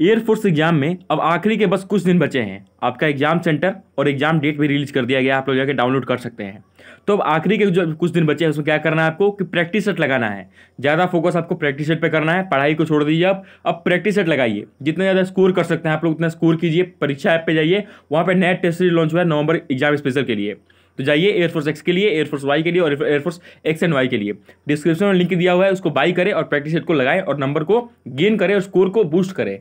air force exam में अब आखिरी के बस कुछ दिन बचे हैं आपका एग्जाम सेंटर और एग्जाम डेट भी रिलीज कर दिया गया आप लोग जाकर डाउनलोड कर सकते हैं तो अब आखिरी के जो कुछ दिन बचे हैं उसमें क्या करना है आपको कि प्रैक्टिस सेट लगाना है ज़्यादा फोकस आपको प्रैक्टिस सेट पे करना है पढ़ाई को छोड़ दीजिए आप अब प्रैक्टिस सेट लगाइए जितना ज़्यादा स्कोर कर सकते हैं आप लोग उतना स्कोर कीजिए परीक्षा ऐप पर जाइए वहाँ पर नया टेस्ट सीरीज लॉन्च हुआ है नवंबर एग्जाम स्पेशल के लिए तो जाइए एयरफोर्स एक्स के लिए एयरफोर्स वाई के लिए और एयरफोर्स एक्स एंड वाई के लिए डिस्क्रिप्शन में लिंक दिया हुआ है उसको बाई करें और प्रैक्टिस सेट को लगाएं और नंबर को गेन करें और स्कोर को बूस्ट करें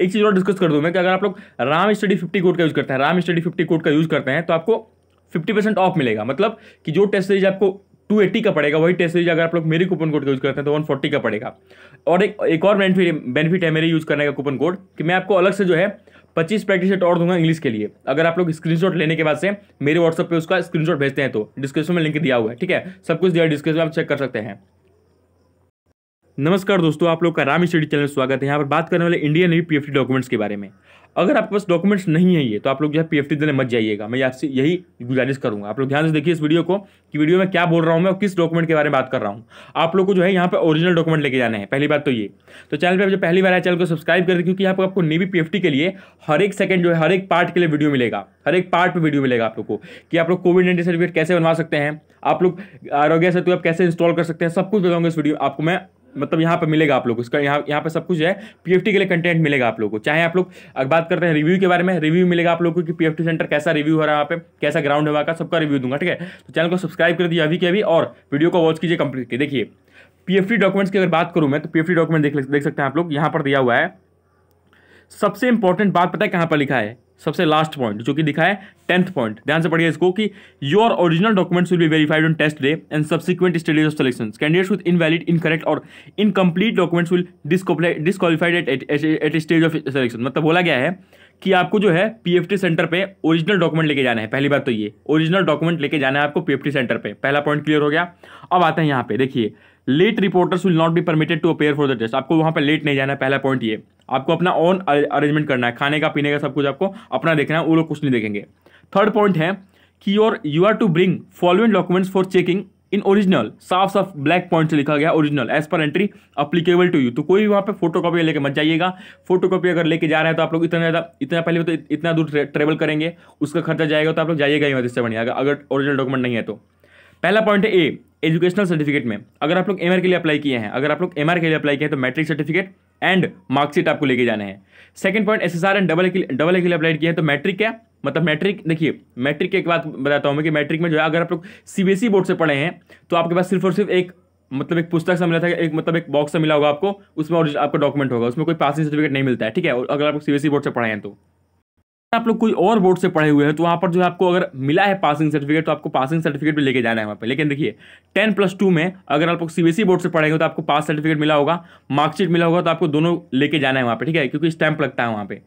एक चीज़ और डिस्कस कर दूँ मैं कि अगर आप लोग राम स्टडी फिफ्टी कोड का यूज़ करते हैं राम स्टडी फिफ्टी कोड का यूज़ करते हैं तो आपको फिफ्टी परसेंट ऑफ मिलेगा मतलब कि जो टेस्ट सीरीज आपको टू एट्टी का पड़ेगा वही टेस्ट सीरीज अगर आप लोग मेरे कूपन कोड का यूज़ करते हैं तो वन फोर्टी का पड़ेगा और एक एक और बेनिफिट बेनिफिट है मेरे यूज़ करने का कूपन कोड कि मैं आपको अलग से जो है पच्चीस प्रैक्टिस सेट और दूंगा इंग्लिश के लिए अगर आप लोग स्क्रीनशॉट लेने के बाद से मेरे व्हाट्सअप पे उसका स्क्रीनशॉट भेजते हैं तो डिस्क्रिप्शन में लिंक दिया हुआ है ठीक है सब कुछ दिया डिस्क्रिप्शन में आप चेक कर सकते हैं नमस्कार दोस्तों आप लोग का राम स्टडी चैनल स्वागत है यहाँ पर बात करने वाले इंडियन नेवी पीएफटी डॉक्यूमेंट्स के बारे में अगर आपके पास डॉक्यूमेंट्स नहीं है ये तो आप लोग जो है पीएफटी देने मत जाइएगा मैं आपसे यही गुजारिश करूँगा आप लोग ध्यान से देखिए इस वीडियो को कि वीडियो में क्या बोल रहा हूँ मैं और किस डॉक्यूमेंट के बारे में बात कर रहा हूँ आप लोग को जो है यहाँ पर ओरिजिनल डॉक्यूमेंट लेके जाना है पहली बात तो ये तो चैनल पर जो पहली बार है चैनल को सब्सक्राइब कर दें क्योंकि यहाँ पर आपको नेवी पीएफटी के लिए हर एक सेकंड जो है हर एक पार्ट के लिए वीडियो मिलेगा हर एक पार्ट पर वीडियो मिलेगा आप लोग को कि आप लोग कोविड नाइन्टीन सर्टिफिकेट कैसे बनवा सकते हैं आप लोग आरोग्य सेतु आप कैसे इंस्टॉल कर सकते हैं सब कुछ बताऊंगा इस वीडियो आपको मैं मतलब यहाँ पर मिलेगा आप लोग इसका यहाँ यहाँ पर सब कुछ है पी के लिए कंटेंट मिलेगा आप लोग को चाहे आप लोग अगर बात करते हैं रिव्यू के बारे में रिव्यू मिलेगा आप लोग को कि पी सेंटर कैसा रिव्यू हो रहा है वहाँ पे कैसा ग्राउंड है वहाँ का सबका रिव्यू दूंगा ठीक है तो चैनल को सब्सक्राइब कर दिया अभी के अभी और वीडियो को वॉच कीजिए कंप्लीट देखिए पीएफटी डॉक्यूमेंट्स की अगर बात करूँ मैं तो पीएफटी डॉक्यूमेंट देख देख सकते हैं आप लोग यहाँ पर दिया हुआ है सबसे इंपॉर्टेंट बात पता है कहां पर लिखा है सबसे लास्ट पॉइंट जो कि लिखा है टेंथ पॉइंट ध्यान से पढ़िए इसको कि your original documents will be verified on test day and subsequent studies of selection candidates with invalid incorrect और incomplete documents will disqualified at stage of selection मतलब बोला गया है कि आपको जो है पीएफटी सेंटर पे ओरिजिनल डॉक्यूमेंट लेके जाना है पहली बात तो ये ओरिजिनल डॉक्यूमेंट लेके जाना है आपको पीएफटी सेंटर पे पहला पॉइंट क्लियर हो गया अब आते हैं यहाँ पे देखिए late reporters will not be permitted to appear for the test आपको वहाँ पर लेट नहीं जाना है पहला पॉइंट ये आपको अपना ओन अरेंजमेंट करना है खाने का पीने का सब कुछ आपको अपना देखना है वो लोग कुछ नहीं देखेंगे थर्ड पॉइंट है कि your you are to bring following documents for checking in original साफ साफ ब्लैक पॉइंट से लिखा गया ओरिजिनल एज पर एंट्री अप्लीकेबल टू यू तो कोई भी वहाँ पर फोटो कॉपी लेकर मत जाइएगा फोटो कॉपी अगर लेके जा रहे हैं तो आप लोग इतना ज़्यादा इतना पहले तो इतना दूर ट्रेवल करेंगे उसका खर्चा जाएगा तो आप लोग जाइएगा ही मत इससे बढ़िया अगर ओरिजिनल डॉक्यूमेंट नहीं है तो पहला पॉइंट है ए एजुकेशनल सर्टिफिकेट में अगर आप लोग एम के लिए अप्लाई किए हैं अगर आप लोग एम के लिए अप्लाई किए हैं तो मैट्रिक सर्टिफिकेट एंड मार्कशीट आपको लेके जाने हैं second point S S R and double double एक्ल अप्लाइड किया है तो मैट्रिक क्या मतलब मैट्रिक देखिए मैट्रिक एक बात बताता हूँ मैं कि मैट्रिक में जो है अगर आप लोग सी बोर्ड e से पढ़े हैं तो आपके पास सिर्फ और सिर्फ एक मतलब एक पुस्तक सा मिला था एक मतलब एक बॉक्स से मिला होगा आपको उसमें और आपका डॉक्यूमेंट होगा उसमें कोई पासिंग सर्टिफिकेट नहीं मिलता है ठीक है और अगर आप सीबीएसई बोर्ड e से पढ़े हैं तो आप लोग कोई और बोर्ड से पढ़े हुए हैं तो वहाँ पर जो है आपको अगर मिला है पासिंग सर्टिफिकेट तो आपको पासिंग सर्टिफिकेट भी लेके जाना है वहाँ पे लेकिन देखिए टेन प्लस टू में अगर आप लोग सीबीएसई बोर्ड e से पढ़ेंगे तो आपको पास सर्टिफिकेट मिला होगा मार्कशीट मिला होगा तो आपको दोनों लेके जाना है वहाँ पर ठीक है क्योंकि स्टैंप लगता है वहाँ पर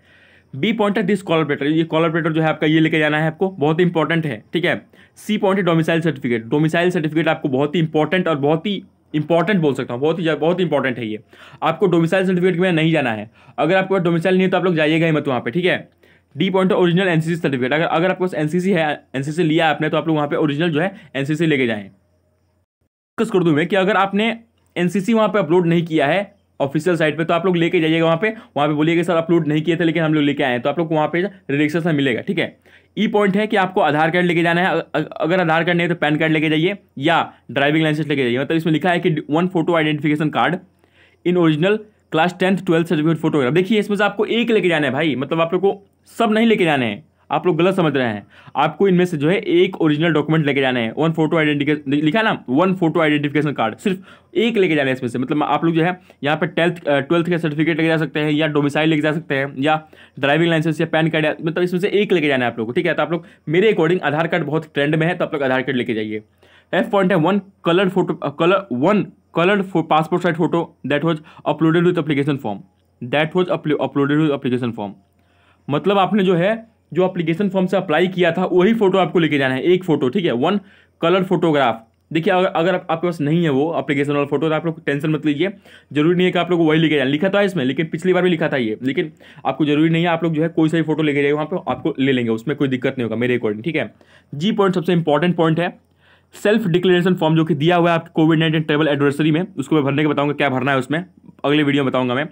बी पॉइंट है दिस कॉलपरेटर ये कॉलरपेटर जो है आपका ये लेके जाना है आपको बहुत ही इंपॉर्टेंट है ठीक है सी पॉइंट है डोमिसाइल सर्टिफिकेट डोमिसाइल सर्टिफिकेट आपको बहुत ही इंपॉर्टेंट और बहुत ही इंपॉर्टेंट बोल सकता हूँ बहुत ही बहुत इंपॉर्टेंट है ये आपको डोमिसाइल सर्टिफिकेट में नहीं जाना है अगर आपको डोमिसाइल नहीं है तो आप लोग जाइएगा ही मत वहाँ पर ठीक है डी पॉइंट है ओरिजिनल एनसीसी सर्टिफिकेट अगर अगर आपके पास एनसीसी है एनसीसी लिया आपने तो आप लोग वहाँ पे ओरिजिनल जो है एनसीसी लेके जाएं फोकस कर दूँ मैं कि अगर आपने एनसीसी वहाँ पे अपलोड नहीं किया है ऑफिशियल साइट पे तो आप लोग लेके जाइएगा वहाँ पे वहाँ पे बोलिएगा सर अपलोड नहीं किए थे लेकिन हम लोग लेके आए तो आप लोग वहाँ पे रिलैक्सेशन मिलेगा ठीक है ई e पॉइंट है कि आपको आधार कार्ड लेके जाना है अगर आधार कार्ड नहीं है तो पैन कार्ड लेके जाइए या ड्राइविंग लाइसेंस लेके जाइए मतलब इसमें लिखा है कि one photo identification card in original class tenth twelfth certificate photograph देखिए इसमें से आपको एक लेके जाना है भाई मतलब आप लोग को सब नहीं लेके जाने हैं आप लोग गलत समझ रहे हैं आपको इनमें से जो है एक ओरिजिनल डॉक्यूमेंट लेके जाना है वन फोटो आइडेंटिफिकेशन लिखा ना वन फोटो आइडेंटिफिकेशन कार्ड सिर्फ एक लेके जाना है इसमें से मतलब आप लोग जो है यहाँ पे टेल्थ ट्वेल्थ का सर्टिफिकेट लेके जा सकते हैं या डोमिसाइल लेके जा सकते हैं या ड्राइविंग लाइसेंस या पैन कार्ड मतलब इसमें से एक लेके जाना है आप लोग को ठीक है तो आप लोग मेरे अकॉर्डिंग आधार कार्ड बहुत ट्रेंड में है तो आप लोग आधार कार्ड लेके जाइए एफ पॉइंट है one colour photo colour one coloured passport size photo that was uploaded with with form that was uploaded with application form मतलब आपने जो है जो अपलीकेशन फॉर्म से अप्लाई किया था वही फोटो आपको लेके जाना है एक फोटो ठीक है वन कलर फोटोग्राफ देखिए अगर अगर आपके पास नहीं है वो अपलीकेशन वाला फोटो तो आप लोग टेंशन मत लीजिए जरूरी नहीं है कि आप लोग वही लेके जाए लिखा था इसमें लेकिन पिछली बार भी लिखा था ये लेकिन आपको जरूरी नहीं है आप लोग जो है कोई सा भी फोटो लेके जाए वहाँ पर आपको ले लेंगे उसमें कोई दिक्कत नहीं होगा मेरे अकॉर्डिंग ठीक है जी पॉइंट सबसे इंपॉर्टेंट पॉइंट है सेल्फ डिक्लेरेशन फॉर्म जो कि दिया हुआ है आपके कोविड नाइन्टीन ट्रेवल एडवर्सरी में उसको मैं भरने के बताऊंगा क्या भरना है उसमें अगले वीडियो में बताऊंगा मैं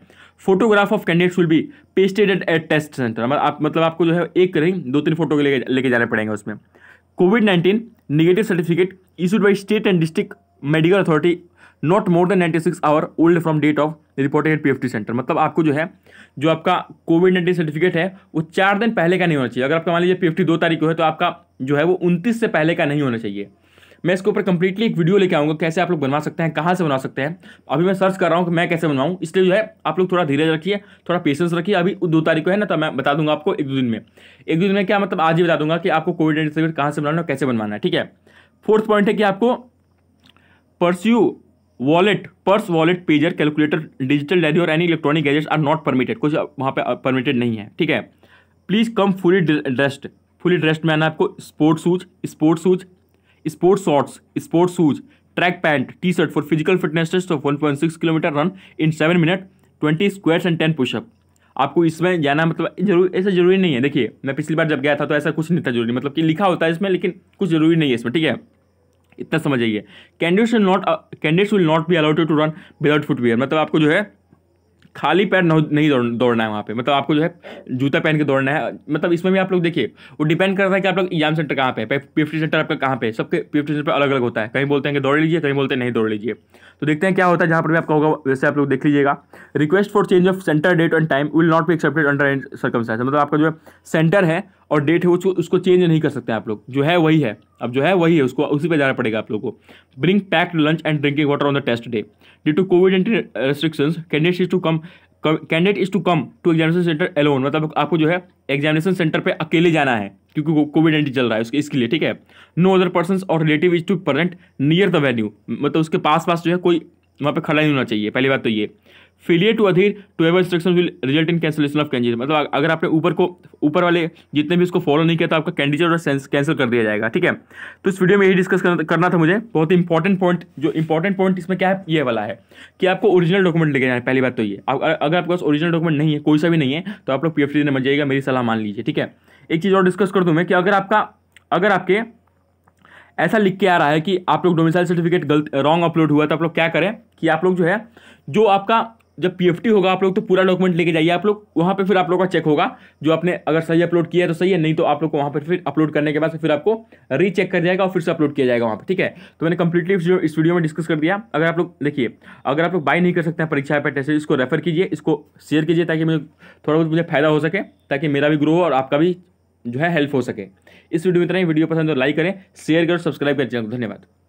photograph of candidates will be pasted at at test centre आप मतलब आपको जो है एक नहीं दो तीन फोटो लेके लेके जाने पड़ेंगे उसमें COVID nineteen negative certificate issued by state and district medical authority not more than ninety six hour old from date of reported P F T centre मतलब आपको जो है जो आपका कोविड नाइन्टीन सर्टिफिकेट है वो चार दिन पहले का नहीं होना चाहिए अगर आपका मान लीजिए पी एफ टी दो तारीख को है तो आपका जो है वो उनतीस से पहले का नहीं होना चाहिए मैं इसके ऊपर कंप्लीटली एक वीडियो लेके आऊंगा कैसे आप लोग बनवा सकते हैं कहाँ से बना सकते हैं अभी मैं सर्च कर रहा हूँ कि मैं कैसे बनवाऊँ इसलिए जो है आप लोग थोड़ा धीरे रखिए थोड़ा पेशेंस रखिए अभी दो तारीख को है ना तो मैं बता दूंगा आपको एक दो दिन में एक दो दिन में क्या मतलब आज ही बता दूंगा कि आपको कोविड नाइन्टीन सर्टिफिकेट कहाँ से बनाना है कैसे बनवाना है ठीक है फोर्थ पॉइंट है कि आपको pursue wallet purse wallet pager calculator digital diary और any electronic gadgets are not permitted कुछ वहाँ पे परमिटेड नहीं है ठीक है please come fully dressed fully dressed में आना आपको sports shoes sports shoes sport shorts sport shoes track pant T shirt for physical fitness test of one point six kilometre run in seven minute twenty square and ten pushup आपको इसमें जाना मतलब जरूर ऐसा जरूरी नहीं है देखिए मैं पिछली बार जब गया था तो ऐसा कुछ नहीं था जरूरी मतलब कि लिखा होता है इसमें लेकिन कुछ जरूरी नहीं है इसमें ठीक है इतना समझ जाइए candidate not candidates will not be allowed to run without footwear मतलब आपको जो है खाली पैर नहीं दौड़ दौड़ना है वहाँ पे मतलब आपको जो है जूता पहन के दौड़ना है मतलब इसमें भी आप लोग देखिए वो डिपेंड करता है कि आप लोग एग्जाम सेंटर कहाँ पे है सेंटर आपका कहाँ पे सबके पी सेंटर पर अलग अलग होता है कहीं बोलते हैं कि दौड़ लीजिए कहीं बोलते हैं नहीं दौड़ लीजिए तो देखते हैं क्या होता है जहाँ पर भी आपका होगा वैसे आप लोग देख लीजिएगा request for change of centre date and time will not be accepted under circumstances मतलब आपका जो है सेंटर है और डेट है उसको उसको चेंज नहीं कर सकते आप लोग जो है वही है अब जो है वही है उसको उसी पर जाना पड़ेगा आप लोगों को bring packed lunch and drinking water on the test day due to Covid anti restriction candidate is to come candidate is to come to examination centre alone मतलब आपको जो है एग्जामिनेशन सेंटर पे अकेले जाना है क्योंकि कोविड एंटी चल रहा है उसके इसके लिए ठीक है नो अदर पर्सन और relative is to present near the venue मतलब उसके पास पास जो है कोई वहाँ पे खड़ा नहीं होना चाहिए पहली बात तो ये failure to adhere to ever instruction will result in cancellation of candidate मतलब अगर आपने ऊपर को ऊपर वाले जितने भी उसको फॉलो नहीं किया तो आपका कैंडिडेट और कैंसिल कर दिया जाएगा ठीक है तो इस वीडियो में यही डिस्कस करना था मुझे बहुत ही इंपॉर्टेंट पॉइंट जो इंपॉर्टेंट पॉइंट इसमें क्या है ये वाला है कि आपको ओरिजिनल डॉक्यूमेंट लेके जाना है पहली बात तो ये अगर आपके पास ओरिजिनल डॉक्यूमेंट नहीं है कोई सा भी नहीं है तो आप लोग पी एफ डी मच जाएगा मेरी सलाह मान लीजिए ठीक है एक चीज़ और डिस्कस कर दूँ मैं कि अगर आपका अगर आपके ऐसा लिख के आ रहा है कि आप लोग डोमिसाइल सर्टिफिकेट गलत रॉन्ग अपलोड हुआ तो आप लोग क्या करें कि आप लोग जो है जो आपका जब पी होगा आप लोग तो पूरा डॉक्यूमेंट लेके जाइए आप लोग वहाँ पे फिर आप लोग का चेक होगा जो आपने अगर सही अपलोड किया है तो सही है नहीं तो आप लोग को वहाँ पर फिर अपलोड करने के बाद फिर आपको रीचेक कर जाएगा और फिर से अपलोड किया जाएगा वहाँ पर ठीक है तो मैंने कंप्लीटली इस वीडियो में डिस्कस कर दिया अगर आप लोग देखिए अगर आप लोग बाय नहीं कर सकते हैं परीक्षा पे टेस्ट इसको रेफर कीजिए इसको शेयर कीजिए ताकि मुझे थोड़ा बहुत मुझे फायदा हो सके ताकि मेरा भी ग्रो हो और आपका भी जो है हेल्प हो सके इस वीडियो में इतना ही वीडियो पसंद हो लाइक तो करें शेयर करें सब्सक्राइब करें चैनल धन्यवाद